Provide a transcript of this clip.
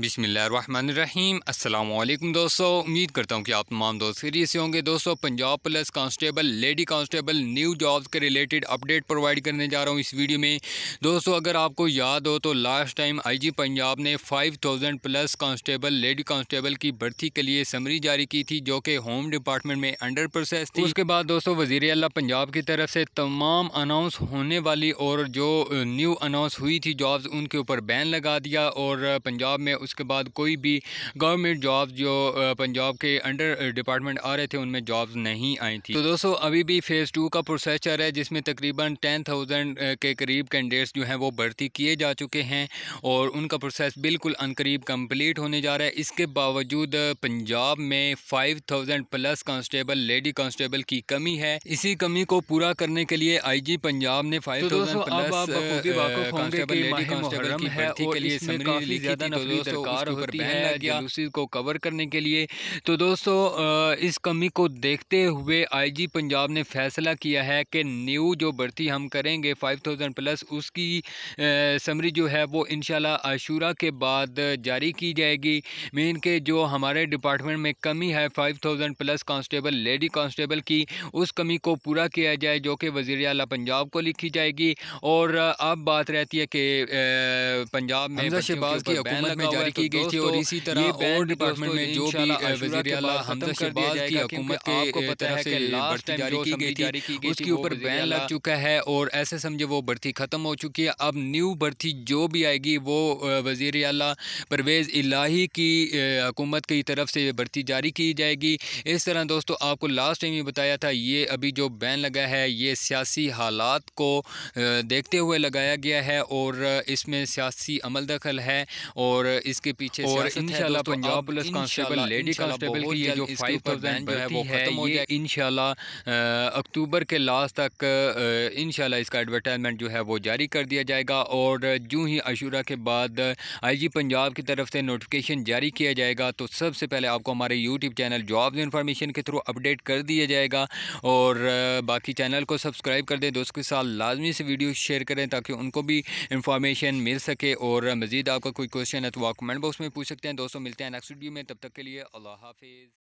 बिसमीम अल्लाम दोस्तों उम्मीद करता हूँ कि आप तमाम दोस्त फिर से होंगे दोस्तों Punjab police constable lady constable new jobs के रिलेटेड अपडेट प्रोवाइड करने जा रहा हूँ इस वीडियो में दोस्तों अगर आपको याद हो तो लास्ट टाइम आईजी पंजाब ने 5000 प्लस कांस्टेबल लेडी कांस्टेबल की भर्ती के लिए समरी जारी की थी जो कि होम डिपार्टमेंट में अंडर प्रोसेस थी उसके बाद दोस्तों वजीर अला पंजाब की तरफ से तमाम अनाउंस होने वाली और जो न्यू अनाउंस हुई थी जॉब्स उनके ऊपर बैन लगा दिया और पंजाब में उसके बाद कोई भी गवर्नमेंट जॉब जो पंजाब के अंडर डिपार्टमेंट आ रहे थे उनमें जॉब्स नहीं आई थी तो दोस्तों अभी भी फ़ेज़ टू का प्रोसेस चल रहा है जिसमें तकरीबन टेन थाउजेंड के करीब कैंडिडेट्स जो हैं वो भर्ती किए जा चुके हैं और उनका प्रोसेस बिल्कुल अनकरीब कम्प्लीट होने जा रहा है इसके बावजूद पंजाब में five thousand plus constable lady constable की कमी है इसी कमी को पूरा करने के लिए आई जी पंजाब ने five thousand plus constable lady constable की भर्ती के लिए समरी लिखी थी तो दोस्तों दरकार होती है जलूसी को कवर करने के लिए तो दोस्तों इस कमी को देखते हुए आईजी पंजाब ने फैसला किया है कि न्यू जो भर्ती हम करेंगे 5000 प्लस उसकी समरी जो है वो इन आशूरा के बाद जारी की जाएगी मेन के जो हमारे डिपार्टमेंट में कमी है 5000 प्लस कांस्टेबल लेडी कांस्टेबल की उस कमी को पूरा किया जाए जो कि वजीर अला पंजाब को लिखी जाएगी और अब बात रहती है कि पंजाब में शहबाज की हुकूमत में तो जारी की गई थी और इसी तरह और डिपार्टमेंट में जो भी वजी हमजा की हुकूमत के तरफ से भर्ती जारी की गई थी उसके ऊपर बैन लग चुका है और ऐसे समझे वो भर्ती ख़त्म हो चुकी है अब न्यू भर्ती जो भी आएगी वो वजीर अला परवेज़ इलाही की हकूमत की तरफ से भर्ती जारी की जाएगी इस तरह दोस्तों आपको लास्ट टाइम ही बताया था ये अभी जो बैन लगा है ये सियासी हालात को देखते हुए लगाया गया है और इसमें सियासी अमल दखल है और इस इसके पीछे और इनशाला Punjab police constable lady constable की ये जो फाइव जो है वो है ये इनशाला अक्टूबर के लास्ट तक इनशाला इसका एडवर्टाइजमेंट जो है वो जारी कर दिया जाएगा और जूँ ही अशूरा के बाद आई जी पंजाब की तरफ से नोटिफिकेशन जारी किया जाएगा तो सबसे पहले आपको हमारे यूट्यूब चैनल जॉब इन्फॉर्मेशन के थ्रू अपडेट कर दिया जाएगा और बाकी चैनल को सब्सक्राइब कर दें दोस्तों के साथ लाजमी से वीडियो शेयर करें ताकि उनको भी इंफॉर्मेशन मिल सके और मज़ीद आपका कोई क्वेश्चन है तो आप कमेंट बॉक्स में पूछ सकते हैं दोस्तों मिलते हैं नेक्स्ट वीडियो में तब तक के लिए अल्लाह हाफिज़